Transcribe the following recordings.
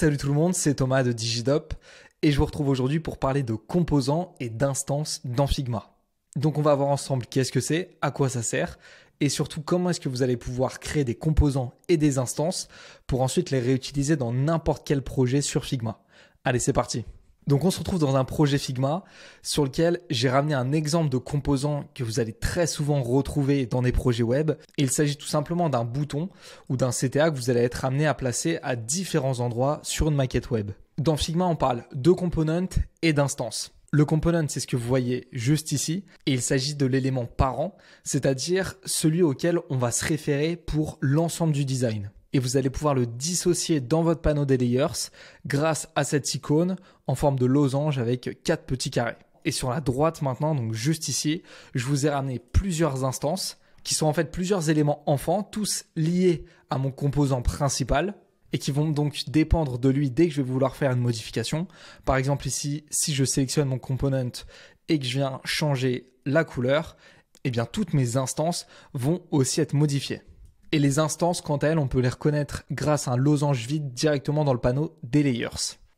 Salut tout le monde, c'est Thomas de DigiDop et je vous retrouve aujourd'hui pour parler de composants et d'instances dans Figma. Donc on va voir ensemble qu'est-ce que c'est, à quoi ça sert et surtout comment est-ce que vous allez pouvoir créer des composants et des instances pour ensuite les réutiliser dans n'importe quel projet sur Figma. Allez, c'est parti. Donc on se retrouve dans un projet Figma sur lequel j'ai ramené un exemple de composant que vous allez très souvent retrouver dans des projets web. Il s'agit tout simplement d'un bouton ou d'un CTA que vous allez être amené à placer à différents endroits sur une maquette web. Dans Figma, on parle de component et d'instance. Le component, c'est ce que vous voyez juste ici, et il s'agit de l'élément parent, c'est-à-dire celui auquel on va se référer pour l'ensemble du design et vous allez pouvoir le dissocier dans votre panneau des layers grâce à cette icône en forme de losange avec quatre petits carrés. Et sur la droite maintenant, donc juste ici, je vous ai ramené plusieurs instances qui sont en fait plusieurs éléments enfants, tous liés à mon composant principal et qui vont donc dépendre de lui dès que je vais vouloir faire une modification. Par exemple ici, si je sélectionne mon component et que je viens changer la couleur, eh bien toutes mes instances vont aussi être modifiées. Et les instances, quant à elles, on peut les reconnaître grâce à un losange vide directement dans le panneau des layers.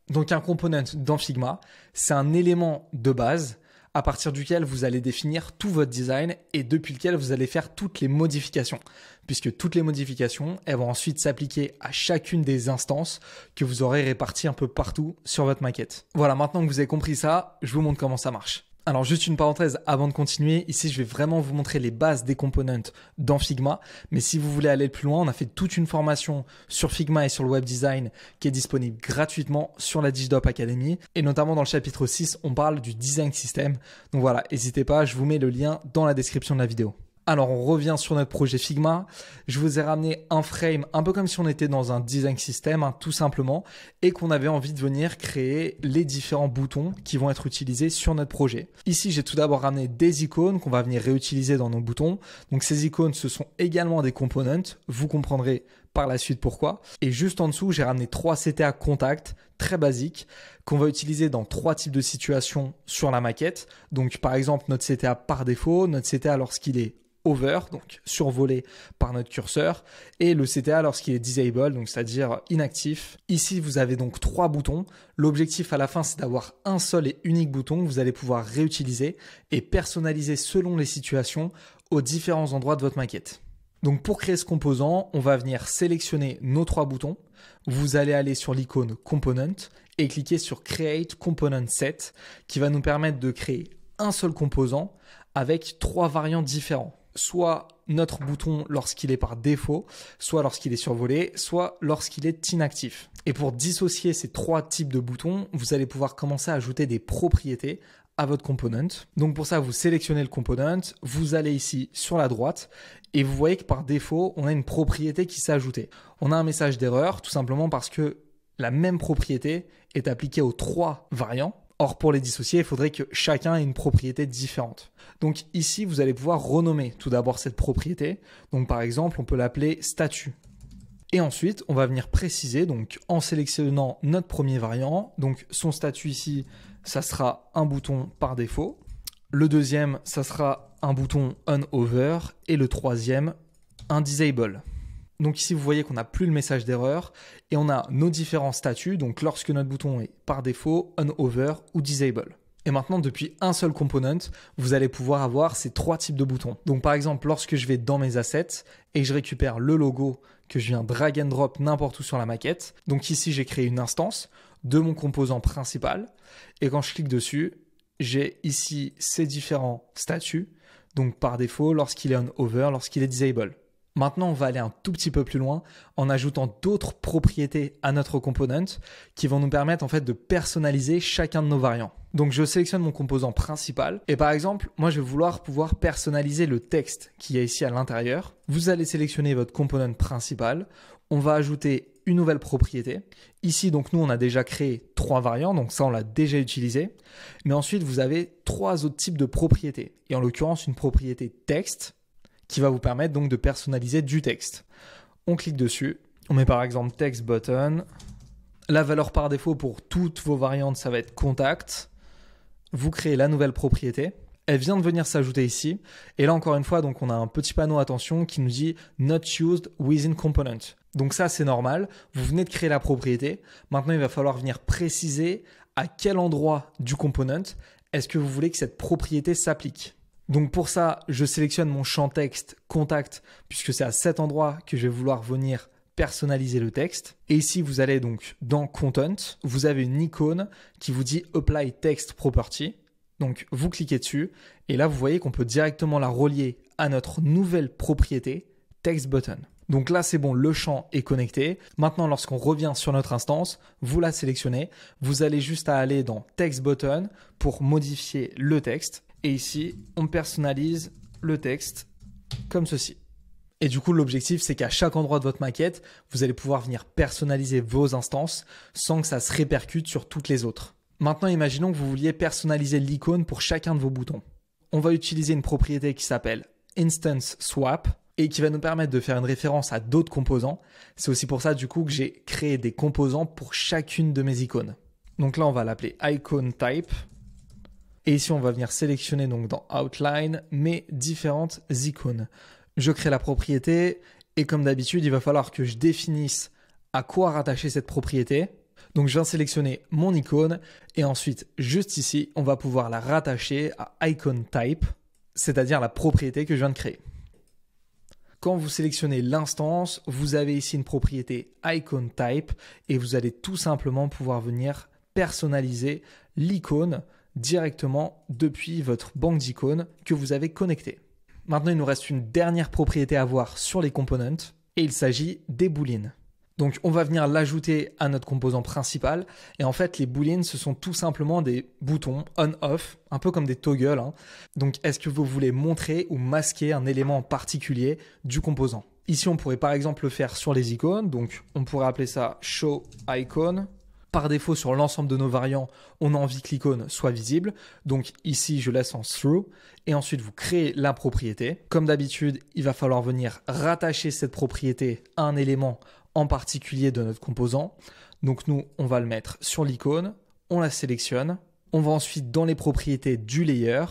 Donc un component dans Figma, c'est un élément de base à partir duquel vous allez définir tout votre design et depuis lequel vous allez faire toutes les modifications. Puisque toutes les modifications, elles vont ensuite s'appliquer à chacune des instances que vous aurez réparties un peu partout sur votre maquette. Voilà, maintenant que vous avez compris ça, je vous montre comment ça marche. Alors juste une parenthèse avant de continuer, ici je vais vraiment vous montrer les bases des components dans Figma, mais si vous voulez aller plus loin, on a fait toute une formation sur Figma et sur le web design qui est disponible gratuitement sur la DigiDop Academy et notamment dans le chapitre 6, on parle du design system. Donc voilà, n'hésitez pas, je vous mets le lien dans la description de la vidéo. Alors on revient sur notre projet Figma. Je vous ai ramené un frame un peu comme si on était dans un design system hein, tout simplement et qu'on avait envie de venir créer les différents boutons qui vont être utilisés sur notre projet. Ici j'ai tout d'abord ramené des icônes qu'on va venir réutiliser dans nos boutons. Donc ces icônes ce sont également des components. Vous comprendrez par la suite pourquoi. Et juste en dessous, j'ai ramené trois CTA contact, très basiques, qu'on va utiliser dans trois types de situations sur la maquette. Donc par exemple, notre CTA par défaut, notre CTA lorsqu'il est over, donc survolé par notre curseur, et le CTA lorsqu'il est disable, donc c'est-à-dire inactif. Ici, vous avez donc trois boutons. L'objectif à la fin, c'est d'avoir un seul et unique bouton que vous allez pouvoir réutiliser et personnaliser selon les situations aux différents endroits de votre maquette. Donc pour créer ce composant, on va venir sélectionner nos trois boutons. Vous allez aller sur l'icône Component et cliquer sur Create Component Set qui va nous permettre de créer un seul composant avec trois variants différents soit notre bouton lorsqu'il est par défaut, soit lorsqu'il est survolé, soit lorsqu'il est inactif. Et pour dissocier ces trois types de boutons, vous allez pouvoir commencer à ajouter des propriétés à votre component. Donc pour ça, vous sélectionnez le component, vous allez ici sur la droite et vous voyez que par défaut, on a une propriété qui s'est ajoutée. On a un message d'erreur tout simplement parce que la même propriété est appliquée aux trois variants Or, pour les dissocier, il faudrait que chacun ait une propriété différente. Donc ici, vous allez pouvoir renommer tout d'abord cette propriété. Donc par exemple, on peut l'appeler statut. Et ensuite, on va venir préciser, donc en sélectionnant notre premier variant, donc son statut ici, ça sera un bouton par défaut. Le deuxième, ça sera un bouton on over. Et le troisième, un disable. Donc ici, vous voyez qu'on n'a plus le message d'erreur et on a nos différents statuts, donc lorsque notre bouton est par défaut, on over ou disable. Et maintenant, depuis un seul component, vous allez pouvoir avoir ces trois types de boutons. Donc par exemple, lorsque je vais dans mes assets et je récupère le logo que je viens drag and drop n'importe où sur la maquette, donc ici j'ai créé une instance de mon composant principal et quand je clique dessus, j'ai ici ces différents statuts, donc par défaut lorsqu'il est on over, lorsqu'il est disable. Maintenant, on va aller un tout petit peu plus loin en ajoutant d'autres propriétés à notre component qui vont nous permettre en fait de personnaliser chacun de nos variants. Donc je sélectionne mon composant principal et par exemple, moi je vais vouloir pouvoir personnaliser le texte qui est ici à l'intérieur. Vous allez sélectionner votre component principal, on va ajouter une nouvelle propriété. Ici, donc, nous, on a déjà créé trois variants, donc ça, on l'a déjà utilisé. Mais ensuite, vous avez trois autres types de propriétés. Et en l'occurrence, une propriété texte, qui va vous permettre donc de personnaliser du texte. On clique dessus, on met par exemple text button. La valeur par défaut pour toutes vos variantes, ça va être contact. Vous créez la nouvelle propriété. Elle vient de venir s'ajouter ici. Et là, encore une fois, donc on a un petit panneau attention qui nous dit not used within component. Donc ça, c'est normal. Vous venez de créer la propriété. Maintenant, il va falloir venir préciser à quel endroit du component est-ce que vous voulez que cette propriété s'applique. Donc pour ça, je sélectionne mon champ texte contact puisque c'est à cet endroit que je vais vouloir venir personnaliser le texte. Et ici, vous allez donc dans Content, vous avez une icône qui vous dit Apply Text Property. Donc vous cliquez dessus et là vous voyez qu'on peut directement la relier à notre nouvelle propriété Text Button. Donc là, c'est bon, le champ est connecté. Maintenant, lorsqu'on revient sur notre instance, vous la sélectionnez. Vous allez juste à aller dans Text Button pour modifier le texte. Et ici, on personnalise le texte comme ceci. Et du coup, l'objectif, c'est qu'à chaque endroit de votre maquette, vous allez pouvoir venir personnaliser vos instances sans que ça se répercute sur toutes les autres. Maintenant, imaginons que vous vouliez personnaliser l'icône pour chacun de vos boutons. On va utiliser une propriété qui s'appelle instance swap et qui va nous permettre de faire une référence à d'autres composants. C'est aussi pour ça du coup que j'ai créé des composants pour chacune de mes icônes. Donc là, on va l'appeler icon type et ici, on va venir sélectionner donc dans Outline mes différentes icônes. Je crée la propriété et comme d'habitude, il va falloir que je définisse à quoi rattacher cette propriété. Donc je viens sélectionner mon icône et ensuite, juste ici, on va pouvoir la rattacher à icon type, c'est-à-dire la propriété que je viens de créer. Quand vous sélectionnez l'instance, vous avez ici une propriété icon type et vous allez tout simplement pouvoir venir personnaliser l'icône directement depuis votre banque d'icônes que vous avez connecté. Maintenant, il nous reste une dernière propriété à voir sur les components et il s'agit des boolines. Donc on va venir l'ajouter à notre composant principal. Et en fait, les boulines ce sont tout simplement des boutons on-off, un peu comme des toggles. Hein. Donc est-ce que vous voulez montrer ou masquer un élément particulier du composant Ici, on pourrait par exemple le faire sur les icônes. Donc on pourrait appeler ça show icon par défaut sur l'ensemble de nos variants, on a envie que l'icône soit visible. Donc ici, je laisse en through. Et ensuite, vous créez la propriété. Comme d'habitude, il va falloir venir rattacher cette propriété à un élément en particulier de notre composant. Donc nous, on va le mettre sur l'icône, on la sélectionne, on va ensuite dans les propriétés du layer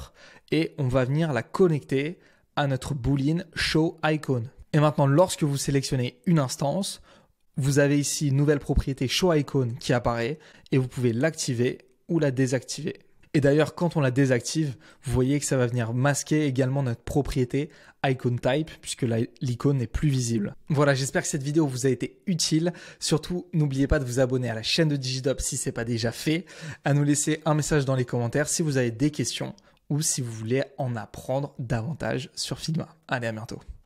et on va venir la connecter à notre boolean show icon. Et maintenant, lorsque vous sélectionnez une instance, vous avez ici une nouvelle propriété Show Icon qui apparaît et vous pouvez l'activer ou la désactiver. Et d'ailleurs, quand on la désactive, vous voyez que ça va venir masquer également notre propriété icon type puisque l'icône n'est plus visible. Voilà, j'espère que cette vidéo vous a été utile. Surtout, n'oubliez pas de vous abonner à la chaîne de Digidop si ce n'est pas déjà fait, à nous laisser un message dans les commentaires si vous avez des questions ou si vous voulez en apprendre davantage sur Figma. Allez, à bientôt.